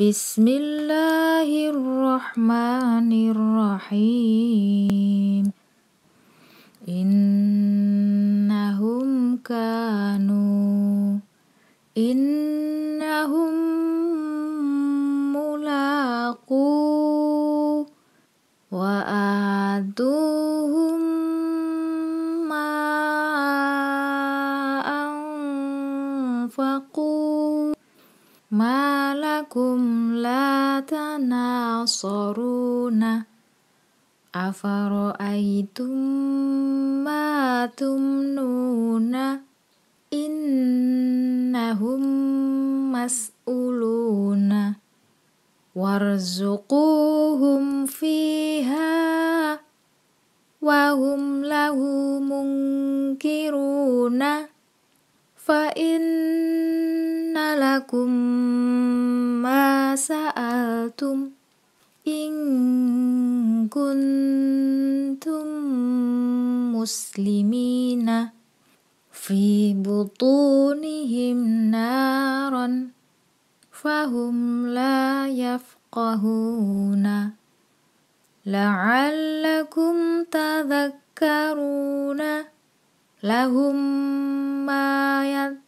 بسم الله الرحمن الرحيم إنهم كانوا إنهم ملاقو وآدوهم ما أنفقوا malakum la tanasaruna afara'aytum ma tumnuna innahum mas'uluna warzuquhum fiha wahum lahu munkiruna fa'in لكم ما سألتم إن كنتم مسلمين في بطونهم نارا فهم لا يفقهون لعلكم تذكرون لهم ما يذكرون